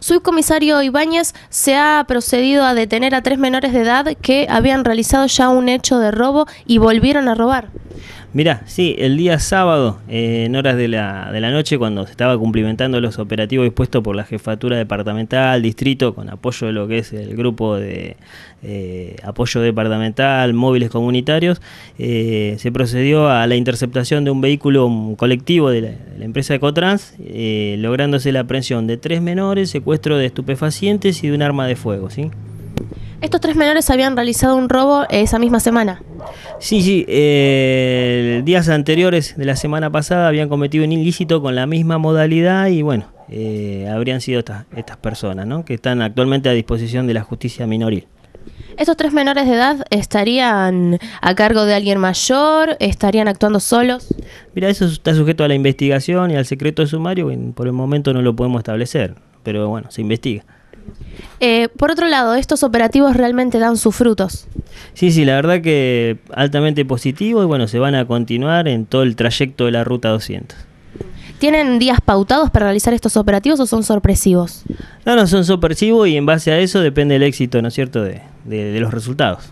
Subcomisario Ibáñez se ha procedido a detener a tres menores de edad que habían realizado ya un hecho de robo y volvieron a robar. Mirá, sí, el día sábado, eh, en horas de la, de la noche, cuando se estaba cumplimentando los operativos dispuestos por la jefatura departamental, distrito, con apoyo de lo que es el grupo de eh, apoyo departamental, móviles comunitarios, eh, se procedió a la interceptación de un vehículo colectivo de la, de empresa Ecotrans, lográndose la aprehensión de tres menores, secuestro de estupefacientes y de un arma de fuego, ¿sí? Estos tres menores habían realizado un robo esa misma semana. Sí, sí. Eh, días anteriores de la semana pasada habían cometido un ilícito con la misma modalidad y bueno, eh, habrían sido estas, personas ¿no? que están actualmente a disposición de la justicia minoril. ¿Estos tres menores de edad estarían a cargo de alguien mayor? ¿Estarían actuando solos? Mira, eso está sujeto a la investigación y al secreto de sumario, por el momento no lo podemos establecer, pero bueno, se investiga. Eh, por otro lado, estos operativos realmente dan sus frutos. Sí, sí, la verdad que altamente positivo y bueno, se van a continuar en todo el trayecto de la ruta 200. ¿Tienen días pautados para realizar estos operativos o son sorpresivos? No, no, son sorpresivos y en base a eso depende el éxito, ¿no es cierto?, de los resultados.